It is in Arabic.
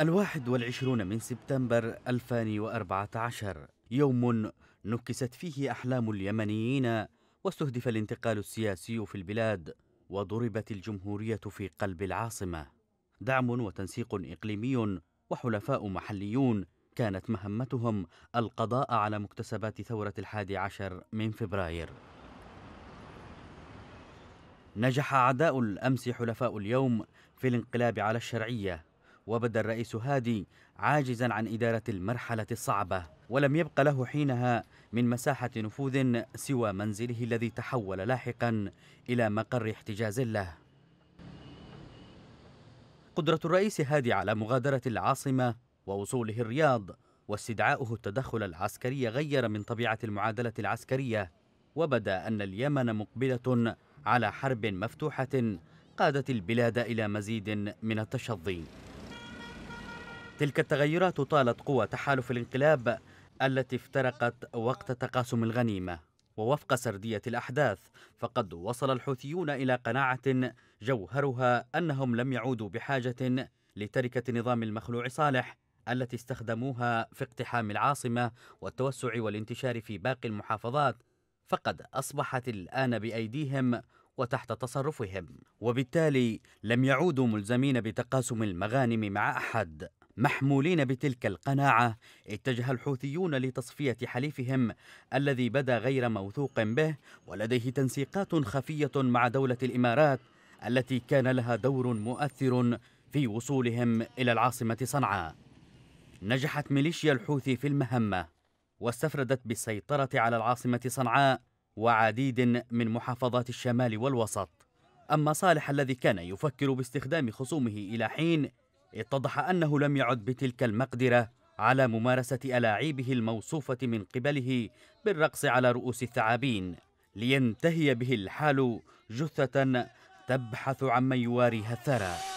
الواحد والعشرون من سبتمبر 2014 يوم نكست فيه أحلام اليمنيين واستهدف الانتقال السياسي في البلاد وضربت الجمهورية في قلب العاصمة دعم وتنسيق إقليمي وحلفاء محليون كانت مهمتهم القضاء على مكتسبات ثورة الحادي عشر من فبراير نجح أعداء الأمس حلفاء اليوم في الانقلاب على الشرعية وبدا الرئيس هادي عاجزا عن إدارة المرحلة الصعبة ولم يبق له حينها من مساحة نفوذ سوى منزله الذي تحول لاحقا إلى مقر احتجاز له قدرة الرئيس هادي على مغادرة العاصمة ووصوله الرياض واستدعاؤه التدخل العسكري غير من طبيعة المعادلة العسكرية وبدا أن اليمن مقبلة على حرب مفتوحة قادت البلاد إلى مزيد من التشظي تلك التغيرات طالت قوى تحالف الانقلاب التي افترقت وقت تقاسم الغنيمة ووفق سردية الأحداث فقد وصل الحوثيون إلى قناعة جوهرها أنهم لم يعودوا بحاجة لتركة نظام المخلوع صالح التي استخدموها في اقتحام العاصمة والتوسع والانتشار في باقي المحافظات فقد أصبحت الآن بأيديهم وتحت تصرفهم وبالتالي لم يعودوا ملزمين بتقاسم المغانم مع أحد محمولين بتلك القناعة اتجه الحوثيون لتصفية حليفهم الذي بدا غير موثوق به ولديه تنسيقات خفية مع دولة الإمارات التي كان لها دور مؤثر في وصولهم إلى العاصمة صنعاء نجحت ميليشيا الحوثي في المهمة واستفردت بالسيطرة على العاصمة صنعاء وعديد من محافظات الشمال والوسط أما صالح الذي كان يفكر باستخدام خصومه إلى حين اتضح أنه لم يعد بتلك المقدرة على ممارسة ألاعيبه الموصوفة من قبله بالرقص على رؤوس الثعابين لينتهي به الحال جثة تبحث عمن يواريها الثرى